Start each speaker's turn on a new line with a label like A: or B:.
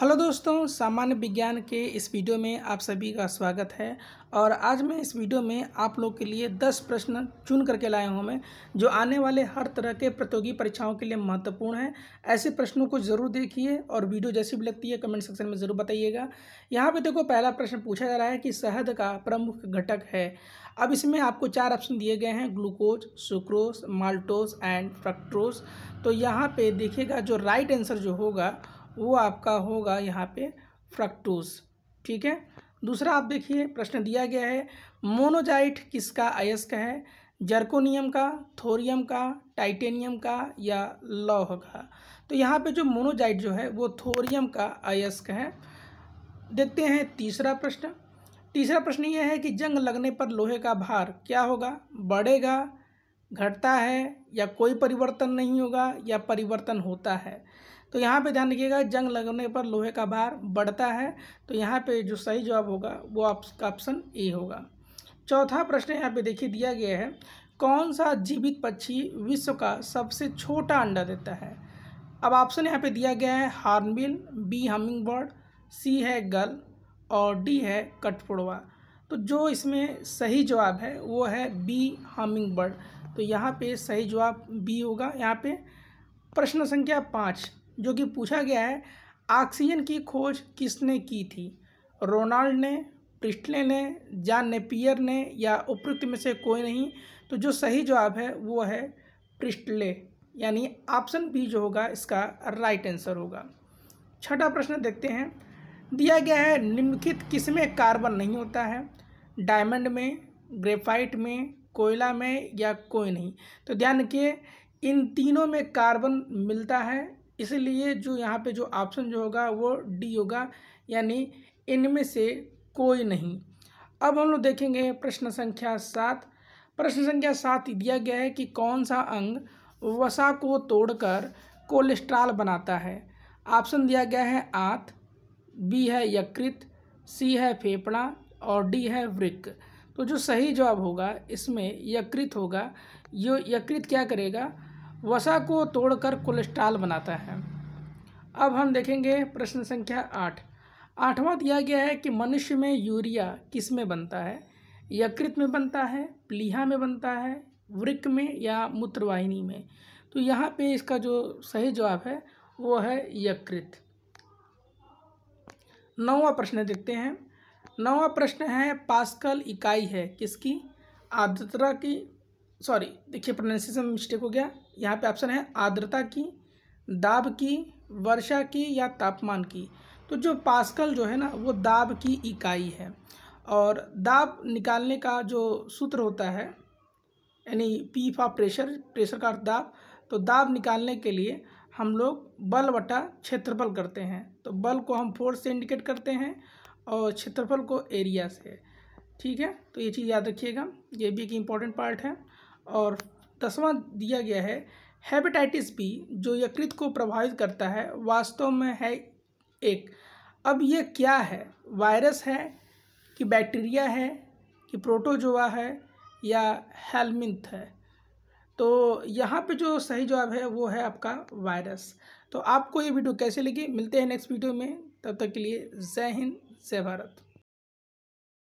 A: hello दोस्तों सामान्य विज्ञान के इस वीडियो में आप सभी का स्वागत है और आज मैं इस वीडियो में आप लोग के लिए 10 प्रश्न चुन करके लाया हूं मैं जो आने वाले हर तरह के प्रतियोगी परीक्षाओं के लिए महत्वपूर्ण है ऐसे प्रश्नों को ज़रूर देखिए और वीडियो जैसी भी लगती है कमेंट सेक्शन में ज़रूर बताइएगा यहाँ पर देखो पहला प्रश्न पूछा जा रहा है कि शहद का प्रमुख घटक है अब इसमें आपको चार ऑप्शन दिए गए हैं glucose sucrose maltose and fructose तो यहाँ पर देखिएगा जो राइट आंसर जो होगा वो आपका होगा यहाँ पे फ्रक्टोज ठीक है दूसरा आप देखिए प्रश्न दिया गया है मोनोजाइट किसका अयस्क है जर्कोनियम का थोरियम का टाइटेनियम का या लौह का तो यहाँ पे जो मोनोजाइट जो है वो थोरियम का अयस्क है देखते हैं तीसरा प्रश्न तीसरा प्रश्न ये है कि जंग लगने पर लोहे का भार क्या होगा बढ़ेगा घटता है या कोई परिवर्तन नहीं होगा या परिवर्तन होता है तो यहाँ पे ध्यान रखिएगा जंग लगने पर लोहे का भार बढ़ता है तो यहाँ पे जो सही जवाब होगा वो आपका ऑप्शन ए होगा चौथा प्रश्न यहाँ पे देखिए दिया गया है कौन सा जीवित पक्षी विश्व का सबसे छोटा अंडा देता है अब ऑप्शन यहाँ पे दिया गया है hornbill B hummingbird C है गल और डी है कठफोड़वा तो जो इसमें सही जवाब है वो है बी हमिंग बर्ड तो यहाँ पे सही जवाब बी होगा यहाँ पे प्रश्न संख्या पाँच जो कि पूछा गया है ऑक्सीजन की खोज किसने की थी रोनाल्ड ने प्रिस्टले ने जान नेपियर ने या उपयुक्त में से कोई नहीं तो जो सही जवाब है वो है प्रिस्टले यानी ऑप्शन बी जो होगा इसका राइट आंसर होगा छठा प्रश्न देखते हैं दिया गया है निम्नलिखित किस में कार्बन नहीं होता है डायमंड में ग्रेफाइट में कोयला में या कोई नहीं तो ध्यान रखिए इन तीनों में कार्बन मिलता है इसलिए जो यहाँ पे जो ऑप्शन जो होगा वो डी होगा यानी इनमें से कोई नहीं अब हम लोग देखेंगे प्रश्न संख्या सात प्रश्न संख्या सात दिया गया है कि कौन सा अंग वसा को तोड़कर कोलेस्ट्रॉल बनाता है ऑप्शन दिया गया है आँत बी है यकृत सी है फेफड़ा और डी है वृक्क तो जो सही जवाब होगा इसमें यकृत होगा यो यकृत क्या करेगा वसा को तोड़कर कोलेस्ट्रॉल बनाता है अब हम देखेंगे प्रश्न संख्या आठ आठवां दिया गया है कि मनुष्य में यूरिया किस में बनता है यकृत में बनता है प्लीहा में बनता है वृक्क में या मूत्रवाहिनी में तो यहाँ पे इसका जो सही जवाब है वो है यकृत नौवा प्रश्न देखते हैं नवा प्रश्न है पास्कल इकाई है किसकी आर्द्रता की सॉरी देखिए प्रोनाउंसिएशन मिस्टेक हो गया यहाँ पे ऑप्शन है आर्द्रता की दाब की वर्षा की या तापमान की तो जो पास्कल जो है ना वो दाब की इकाई है और दाब निकालने का जो सूत्र होता है यानी पी फा प्रेशर प्रेशर का दाब तो दाब निकालने के लिए हम लोग बल वटा क्षेत्रफल करते हैं तो बल को हम फोर्स से इंडिकेट करते हैं और क्षेत्रफल को एरिया से ठीक है तो ये चीज़ याद रखिएगा ये भी एक इम्पॉर्टेंट पार्ट है और दसवां दिया गया है हेपेटाइटिस बी जो यकृत को प्रभावित करता है वास्तव में है एक अब ये क्या है वायरस है कि बैक्टीरिया है कि प्रोटोजोआ है या हेलमिंथ है तो यहाँ पे जो सही जवाब है वो है आपका वायरस तो आपको ये वीडियो कैसे लगी मिलते हैं नेक्स्ट वीडियो में तब तक के लिए जय हिंद जय भारत